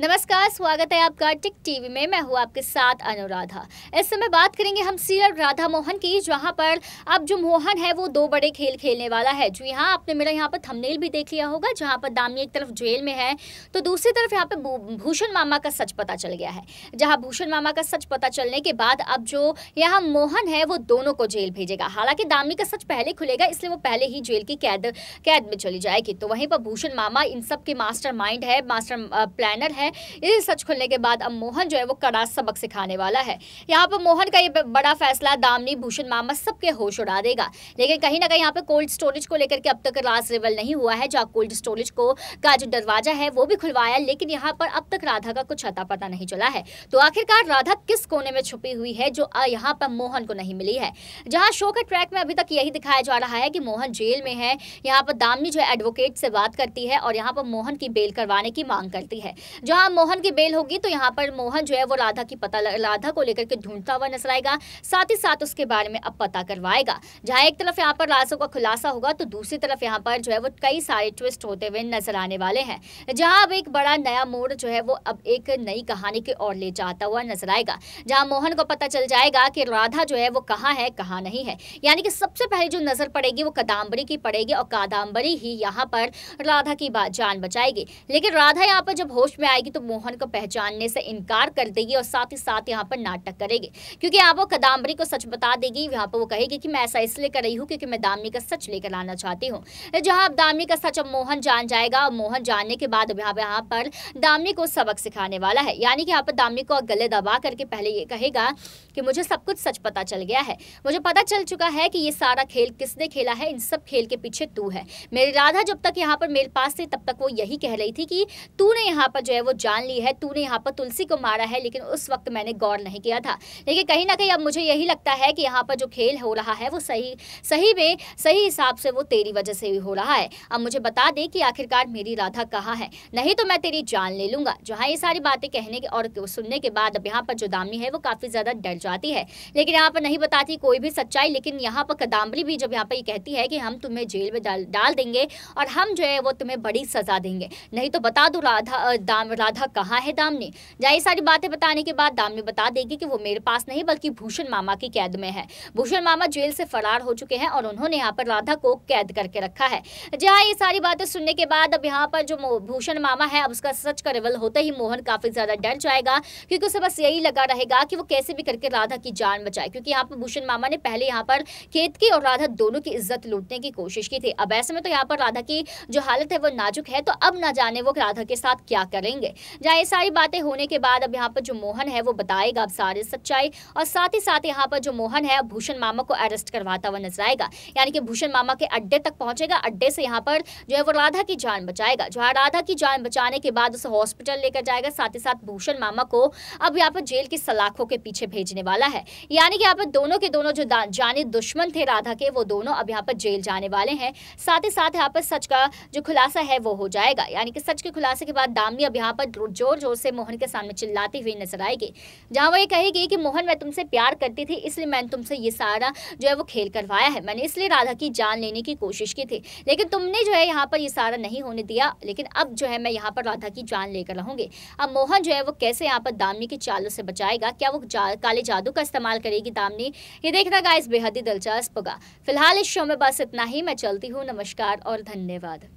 नमस्कार स्वागत है आपका टिक टीवी में मैं हूँ आपके साथ अनुराधा इस समय बात करेंगे हम सीरियल राधा मोहन की जहाँ पर अब जो मोहन है वो दो बड़े खेल खेलने वाला है जो यहाँ आपने मेरा यहाँ पर थंबनेल भी देख लिया होगा जहाँ पर दामी एक तरफ जेल में है तो दूसरी तरफ यहाँ पे भूषण मामा का सच पता चल गया है जहाँ भूषण मामा का सच पता चलने के बाद अब जो यहाँ मोहन है वो दोनों को जेल भेजेगा हालांकि दामी का सच पहले खुलेगा इसलिए वो पहले ही जेल की कैद कैद में चली जाएगी तो वहीं पर भूषण मामा इन सब के मास्टर है मास्टर प्लानर है हैं इसी सच खुलने के बाद अब मोहन जो है वो कड़ा सबक सिखाने वाला है यहाँ पर मोहन का ये बड़ा फैसला दामनी भूषण मामा सबके होश उड़ा देगा लेकिन कहीं ना कहीं यहाँ पर कोल्ड स्टोरेज को लेकर के अब तक रास रिवल नहीं हुआ है जहाँ कोल्ड स्टोरेज को का जो दरवाजा है वो भी खुलवाया लेकिन यहाँ पर अब तक राधा का कुछ अता पता नहीं चला है तो आखिरकार राधा किस कोने में छुपी हुई है जो यहाँ पर मोहन को नहीं मिली है जहाँ शो के ट्रैक में अभी तक यही दिखाया जा रहा है कि मोहन जेल में है यहाँ पर दामनी जो एडवोकेट से बात करती है और यहाँ पर मोहन की बेल करवाने की मांग करती है जहाँ जहां मोहन की बेल होगी तो यहाँ पर मोहन जो है वो राधा की पता राधा को लेकर के ढूंढता हुआ नजर आएगा साथ ही साथ उसके बारे में अब पता करवाएगा जहां एक तरफ यहाँ पर राजो का खुलासा होगा तो दूसरी तरफ यहाँ पर जो है वो कई सारे ट्विस्ट होते हुए नजर आने वाले हैं जहाँ अब एक बड़ा नया मोड़ जो है वो अब एक नई कहानी की ओर ले जाता हुआ नजर आएगा जहां मोहन को पता चल जाएगा कि राधा जो है वो कहाँ है कहाँ नहीं है यानी कि सबसे पहले जो नजर पड़ेगी वो कादम्बरी की पड़ेगी और कादाम्बरी ही यहाँ पर राधा की जान बचाएगी लेकिन राधा यहाँ पर जब होश में आएगी जाएगी तो मोहन को पहचानने से इनकार कर देगी और साथ ही साथ यहाँ पर नाटक करेगी क्योंकि यहाँ वो कदम्बरी को सच बता देगी यहाँ पर वो कहेगी कि मैं ऐसा इसलिए कर रही हूँ क्योंकि मैं दामनी का सच लेकर आना चाहती हूँ जहाँ अब दामनी का सच अब मोहन जान जाएगा और मोहन जानने के बाद अब यहाँ पर दामनी को सबक सिखाने वाला है यानी कि यहाँ पर दामनी को गले दबा करके पहले ये कहेगा कि मुझे सब कुछ सच पता चल गया है मुझे पता चल चुका है कि ये सारा खेल किसने खेला है इन सब खेल के पीछे तू है मेरी राधा जब तक यहाँ पर मेरे पास थी तब तक वो यही कह रही थी कि तू ने यहाँ पर जो है वो जान ली है तूने यहाँ पर तुलसी को मारा है लेकिन उस वक्त मैंने गौर नहीं किया था लेकिन कहीं ना कहीं अब मुझे यही लगता है कि यहाँ पर जो खेल हो रहा है वो सही सही में सही हिसाब से वो तेरी वजह से ही हो रहा है अब मुझे बता दे कि आखिरकार मेरी राधा कहाँ है नहीं तो मैं तेरी जान ले लूंगा जहाँ ये सारी बातें कहने के और सुनने के बाद अब यहाँ पर जो दामनी है वो काफ़ी ज़्यादा डर जाती है लेकिन यहाँ पर नहीं बताती कोई भी सच्चाई लेकिन यहाँ पर कदम्बरी भी जब यहाँ पर कहती है कि हम तुम्हें जेल में डाल डाल देंगे और हम जो है वो तुम्हें बड़ी सज़ा देंगे नहीं तो बता दो राधा दाम राधा कहाँ है दाम ने जाहिर सारी बातें बताने के बाद दाम ने बता देगी कि वो मेरे पास नहीं बल्कि भूषण मामा की कैद में है भूषण मामा जेल से फरार हो चुके हैं और उन्होंने यहाँ पर राधा को कैद करके रखा है जहाँ ये सारी बातें सुनने के बाद अब यहाँ पर जो भूषण मामा है अब उसका सच का रिवल होते ही मोहन काफी ज्यादा डर जाएगा क्योंकि उसे बस यही लगा रहेगा कि वो कैसे भी करके राधा की जान बचाए क्योंकि यहाँ पर भूषण मामा ने पहले यहाँ पर खेत की और राधा दोनों की इज्जत लूटने की कोशिश की थी अब ऐसे में तो यहाँ पर राधा की जो हालत है वो नाजुक है तो अब ना जाने वो राधा के साथ क्या करेंगे है जहाँ ये सारी बातें होने के बाद अब यहाँ पर जो मोहन है वो बताएगा अब सारी सच्चाई और साथ ही साथ यहाँ पर जो मोहन है भूषण मामा को अरेस्ट करवाता हुआ नजर आएगा यानी कि भूषण मामा के अड्डे तक पहुंचेगा अड्डे से यहाँ पर जो है वो राधा की जान बचाएगा जहाँ राधा की जान बचाने के बाद उसे हॉस्पिटल लेकर जाएगा साथ ही साथ भूषण मामा को अब यहाँ पर जेल की सलाखों के पीछे भेजने वाला है यानी कि यहाँ पर दोनों के दोनों जो जाने दुश्मन थे राधा के वो दोनों अब यहाँ पर जेल जाने वाले हैं साथ ही साथ यहाँ पर सच का जो खुलासा है वो हो जाएगा यानी कि सच के खुलासे के बाद दामनी अब यहाँ पर जोर जोर से मोहन के सामने चिल्लाती हुई नजर आएगी जहाँ वो ये कहेगी कि मोहन मैं तुमसे प्यार करती थी इसलिए मैंने तुमसे ये सारा जो है वो खेल करवाया है मैंने इसलिए राधा की जान लेने की कोशिश की थी लेकिन तुमने जो है यहाँ पर ये सारा नहीं होने दिया लेकिन अब जो है मैं यहाँ पर राधा की जान लेकर रहूंगी अब मोहन जो है वो कैसे यहाँ पर दामनी की चालों से बचाएगा क्या वो काले जादू का इस्तेमाल करेगी दामनी ये देखना गाइस बेहद ही दिलचस्प होगा फिलहाल इस शो में बस इतना ही मैं चलती हूँ नमस्कार और धन्यवाद